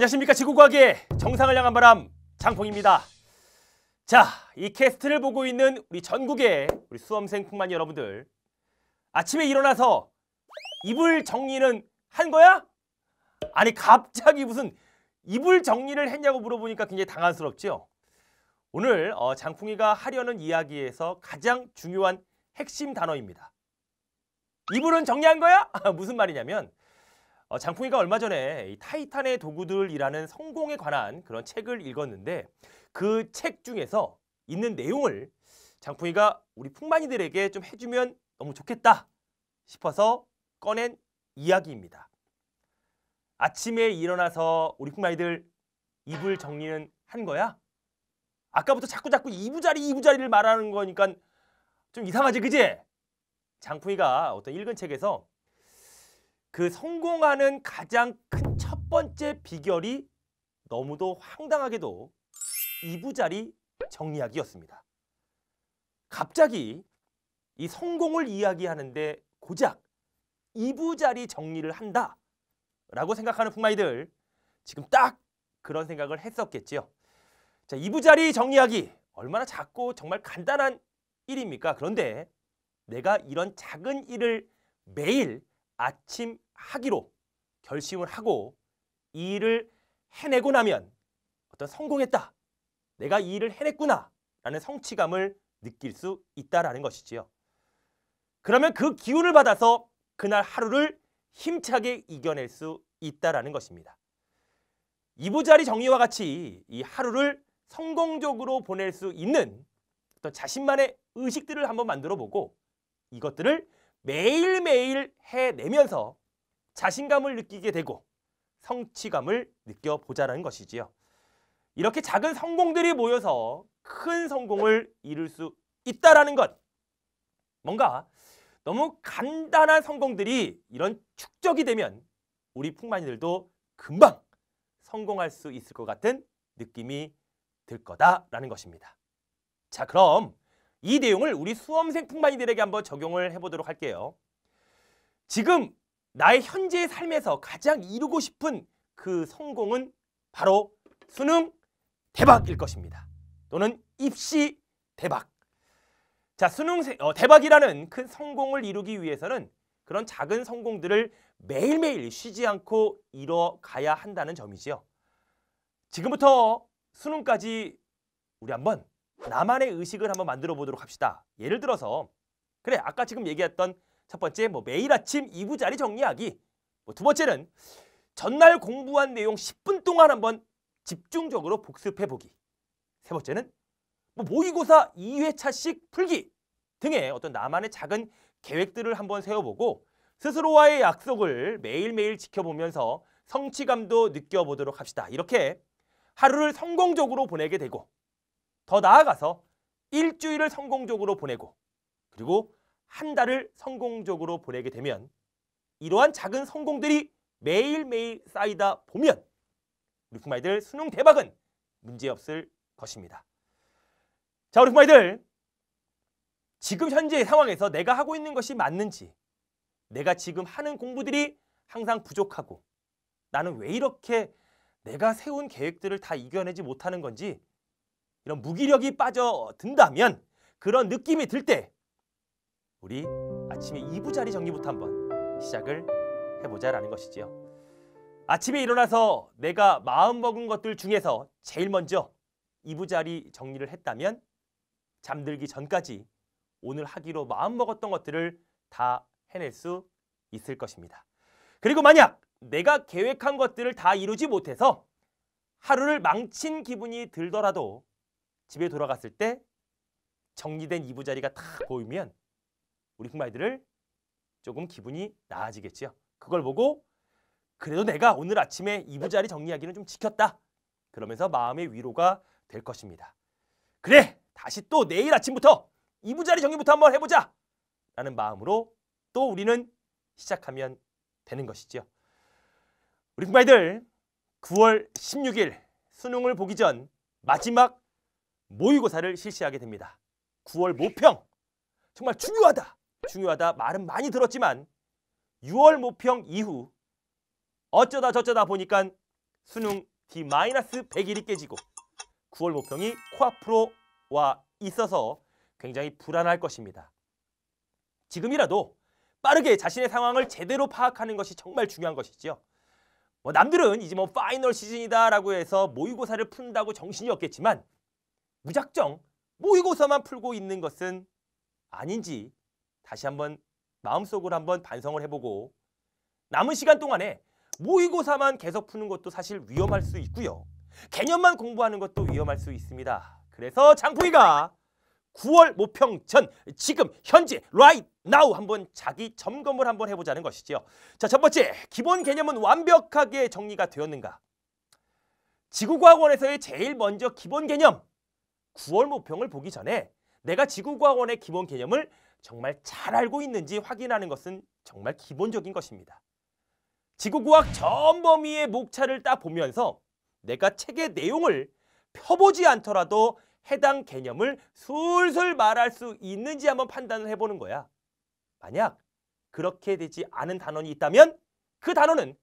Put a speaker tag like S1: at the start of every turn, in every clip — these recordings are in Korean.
S1: 안녕하십니까 지구과학의 정상을 향한 바람 장풍입니다 자이 캐스트를 보고 있는 우리 전국의 우리 수험생 풍만 여러분들 아침에 일어나서 이불 정리는 한 거야? 아니 갑자기 무슨 이불 정리를 했냐고 물어보니까 굉장히 당황스럽죠 오늘 어, 장풍이가 하려는 이야기에서 가장 중요한 핵심 단어입니다 이불은 정리한 거야? 무슨 말이냐면 어, 장풍이가 얼마 전에 이 타이탄의 도구들이라는 성공에 관한 그런 책을 읽었는데 그 책 중에서 있는 내용을 장풍이가 우리 풍만이들에게 좀 해주면 너무 좋겠다 싶어서 꺼낸 이야기입니다. 아침에 일어나서 우리 풍만이들 이불 정리는 한 거야? 아까부터 자꾸자꾸 이부자리 이부자리를 말하는 거니까 좀 이상하지 그지? 장풍이가 어떤 읽은 책에서 그 성공하는 가장 큰 첫 번째 비결이 너무도 황당하게도 이부자리 정리하기였습니다. 갑자기 이 성공을 이야기하는데 고작 이부자리 정리를 한다 라고 생각하는 풍마이들 지금 딱 그런 생각을 했었겠지요. 자, 이부자리 정리하기 얼마나 작고 정말 간단한 일입니까? 그런데 내가 이런 작은 일을 매일 아침 하기로 결심을 하고 이 일을 해내고 나면 어떤 성공했다. 내가 이 일을 해냈구나. 라는 성취감을 느낄 수 있다라는 것이지요. 그러면 그 기운을 받아서 그날 하루를 힘차게 이겨낼 수 있다라는 것입니다. 이부자리 정리와 같이 이 하루를 성공적으로 보낼 수 있는 어떤 자신만의 의식들을 한번 만들어 보고 이것들을 매일매일 해내면서 자신감을 느끼게 되고 성취감을 느껴보자는 것이지요. 이렇게 작은 성공들이 모여서 큰 성공을 이룰 수 있다라는 것. 뭔가 너무 간단한 성공들이 이런 축적이 되면 우리 풍만이들도 금방 성공할 수 있을 것 같은 느낌이 들 거다라는 것입니다. 자, 그럼 이 내용을 우리 수험생 풍만이들에게 한번 적용을 해보도록 할게요. 지금 나의 현재 삶에서 가장 이루고 싶은 그 성공은 바로 수능 대박일 것입니다. 또는 입시 대박. 자, 수능 어, 대박이라는 큰 성공을 이루기 위해서는 그런 작은 성공들을 매일매일 쉬지 않고 이뤄가야 한다는 점이지요. 지금부터 수능까지 우리 한번 나만의 의식을 한번 만들어 보도록 합시다. 예를 들어서 그래 아까 지금 얘기했던 첫 번째 뭐 매일 아침 이부자리 정리하기 뭐 두 번째는 전날 공부한 내용 10분 동안 한번 집중적으로 복습해보기 세 번째는 뭐 모의고사 2회차씩 풀기 등의 어떤 나만의 작은 계획들을 한번 세워보고 스스로와의 약속을 매일매일 지켜보면서 성취감도 느껴보도록 합시다. 이렇게 하루를 성공적으로 보내게 되고 더 나아가서 일주일을 성공적으로 보내고 그리고 한 달을 성공적으로 보내게 되면 이러한 작은 성공들이 매일매일 쌓이다 보면 우리 부마이들 수능 대박은 문제없을 것입니다. 자 우리 부마이들 지금 현재 의 상황에서 내가 하고 있는 것이 맞는지 내가 지금 하는 공부들이 항상 부족하고 나는 왜 이렇게 내가 세운 계획들을 다 이겨내지 못하는 건지 이런 무기력이 빠져든다면 그런 느낌이 들 때 우리 아침에 2부 자리 정리부터 한번 시작을 해보자라는 것이지요. 아침에 일어나서 내가 마음먹은 것들 중에서 제일 먼저 2부 자리 정리를 했다면 잠들기 전까지 오늘 하기로 마음먹었던 것들을 다 해낼 수 있을 것입니다. 그리고 만약 내가 계획한 것들을 다 이루지 못해서 하루를 망친 기분이 들더라도 집에 돌아갔을 때 정리된 이부 자리가 다 보이면 우리 흑마이들을 조금 기분이 나아지겠죠 그걸 보고 그래도 내가 오늘 아침에 이부 자리 정리하기는 좀 지켰다. 그러면서 마음의 위로가 될 것입니다. 그래 다시 또 내일 아침부터 이부 자리 정리부터 한번 해보자 라는 마음으로 또 우리는 시작하면 되는 것이지요. 우리 흑마이들 9월 16일 수능을 보기 전 마지막 모의고사를 실시하게 됩니다. 9월 모평 정말 중요하다. 중요하다 말은 많이 들었지만 6월 모평 이후 어쩌다 저쩌다 보니까 수능 D-100일이 깨지고 9월 모평이 코앞으로 와 있어서 굉장히 불안할 것입니다. 지금이라도 빠르게 자신의 상황을 제대로 파악하는 것이 정말 중요한 것이지요. 뭐 남들은 이제 뭐 파이널 시즌이다라고 해서 모의고사를 푼다고 정신이 없겠지만 무작정 모의고사만 풀고 있는 것은 아닌지 다시 한번 마음속으로 한번 반성을 해보고 남은 시간 동안에 모의고사만 계속 푸는 것도 사실 위험할 수 있고요. 개념만 공부하는 것도 위험할 수 있습니다. 그래서 장풍이가 9월 모평 전 지금 현재 right now 한번 자기 점검을 한번 해보자는 것이죠 자, 첫 번째 기본 개념은 완벽하게 정리가 되었는가? 지구과학원에서의 제일 먼저 기본 개념 9월모평을 보기 전에 내가 지구과학원의 기본 개념을 정말 잘 알고 있는지 확인하는 것은 정말 기본적인 것입니다. 지구과학 전 범위의 목차를 따 보면서 내가 책의 내용을 펴보지 않더라도 해당 개념을 술술 말할 수 있는지 한번 판단을 해보는 거야. 만약 그렇게 되지 않은 단원이 있다면 그 단원은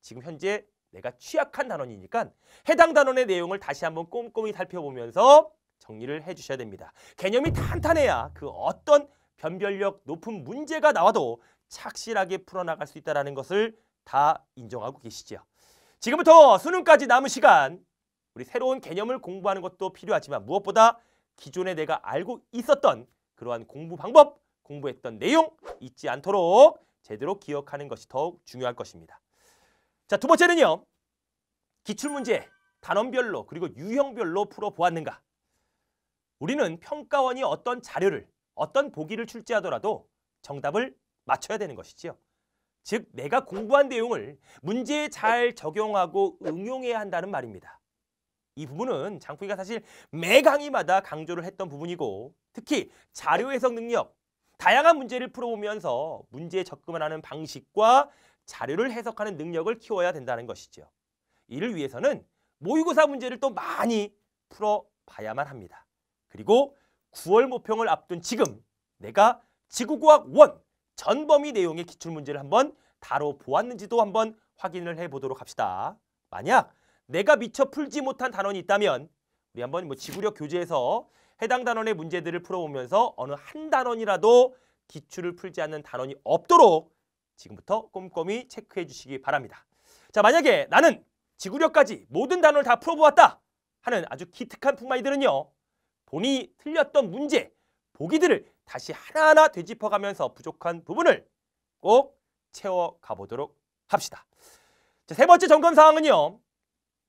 S1: 지금 현재 내가 취약한 단원이니까 해당 단원의 내용을 다시 한번 꼼꼼히 살펴보면서 정리를 해주셔야 됩니다. 개념이 탄탄해야 그 어떤 변별력 높은 문제가 나와도 착실하게 풀어나갈 수 있다는 것을 다 인정하고 계시지요. 지금부터 수능까지 남은 시간 우리 새로운 개념을 공부하는 것도 필요하지만 무엇보다 기존에 내가 알고 있었던 그러한 공부 방법, 공부했던 내용 잊지 않도록 제대로 기억하는 것이 더욱 중요할 것입니다. 자, 두 번째는요. 기출문제 단원별로 그리고 유형별로 풀어보았는가 우리는 평가원이 어떤 자료를 어떤 보기를 출제하더라도 정답을 맞춰야 되는 것이지요. 즉 내가 공부한 내용을 문제에 잘 적용하고 응용해야 한다는 말입니다. 이 부분은 장풍이가 사실 매 강의마다 강조를 했던 부분이고 특히 자료 해석 능력, 다양한 문제를 풀어보면서 문제에 접근 하는 방식과 자료를 해석하는 능력을 키워야 된다는 것이죠. 이를 위해서는 모의고사 문제를 또 많이 풀어봐야만 합니다. 그리고 9월 모평을 앞둔 지금 내가 지구과학 1 전범위 내용의 기출문제를 한번 다뤄 보았는지도 한번 확인을 해보도록 합시다. 만약 내가 미처 풀지 못한 단원이 있다면 우리 한번 뭐 지구력 교재에서 해당 단원의 문제들을 풀어보면서 어느 한 단원이라도 기출을 풀지 않는 단원이 없도록 지금부터 꼼꼼히 체크해 주시기 바랍니다. 자 만약에 나는 지구력까지 모든 단원을 다 풀어보았다 하는 아주 기특한 푸마이들은요. 본이 틀렸던 문제, 보기들을 다시 하나하나 되짚어가면서 부족한 부분을 꼭 채워가 보도록 합시다. 자, 세 번째 점검 사항은요.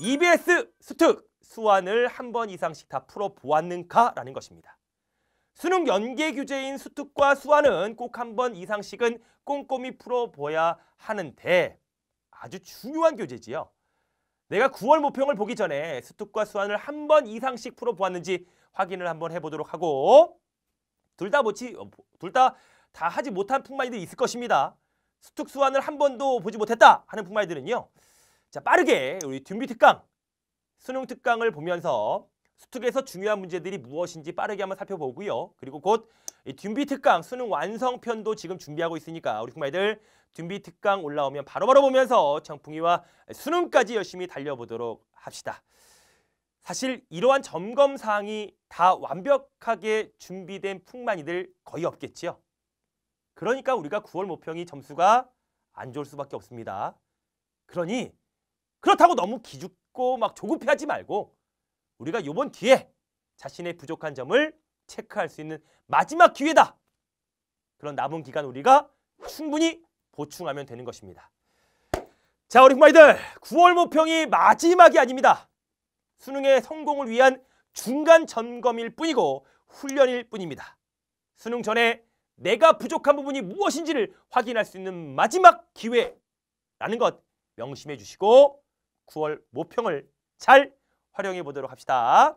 S1: EBS 수특 수완을 한 번 이상씩 다 풀어보았는가라는 것입니다. 수능 연계 규제인 수특과 수완은 꼭 한 번 이상씩은 꼼꼼히 풀어보야 하는데 아주 중요한 교재지요. 내가 9월 모평을 보기 전에 수특과 수완을 한 번 이상씩 풀어보았는지 확인을 한번 해보도록 하고 둘다못지둘 다다 어, 하지 못한 풍마이들이 있을 것입니다. 수특 수완을 한 번도 보지 못했다 하는 풍마이들은요. 자 빠르게 우리 듀비 특강 수능 특강을 보면서 수특에서 중요한 문제들이 무엇인지 빠르게 한번 살펴보고요. 그리고 곧 듀비 특강 수능 완성편도 지금 준비하고 있으니까 우리 쿵마이들 듀비 특강 올라오면 바로바로 바로 보면서 청풍이와 수능까지 열심히 달려보도록 합시다. 사실 이러한 점검 사항이 다 완벽하게 준비된 풍만이들 거의 없겠지요. 그러니까 우리가 9월 모평이 점수가 안 좋을 수밖에 없습니다. 그러니 그렇다고 너무 기죽고 막 조급해하지 말고 우리가 요번 기회 자신의 부족한 점을 체크할 수 있는 마지막 기회다. 그런 남은 기간 우리가 충분히 보충하면 되는 것입니다. 자 우리 부마이들 9월 모평이 마지막이 아닙니다. 수능의 성공을 위한 중간 점검일 뿐이고 훈련일 뿐입니다. 수능 전에 내가 부족한 부분이 무엇인지를 확인할 수 있는 마지막 기회라는 것 명심해 주시고 9월 모평을 잘 활용해 보도록 합시다.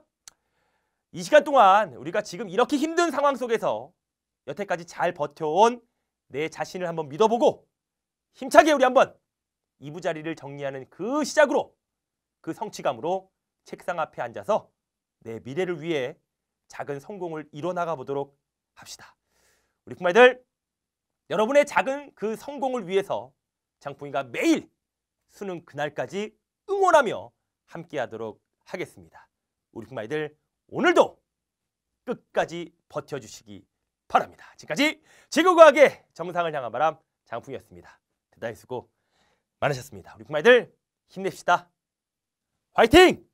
S1: 이 시간 동안 우리가 지금 이렇게 힘든 상황 속에서 여태까지 잘 버텨온 내 자신을 한번 믿어보고 힘차게 우리 한번 이부 자리를 정리하는 그 시작으로 그 성취감으로 책상 앞에 앉아서 내 미래를 위해 작은 성공을 이뤄나가 보도록 합시다. 우리 품말들 여러분의 작은 그 성공을 위해서 장풍이가 매일 수능 그날까지 응원하며 함께하도록 하겠습니다. 우리 품말들 오늘도 끝까지 버텨주시기 바랍니다. 지금까지 지구과학의 정상을 향한 바람 장풍이었습니다. 대단히 수고 많으셨습니다. 우리 품말들 힘냅시다. 화이팅!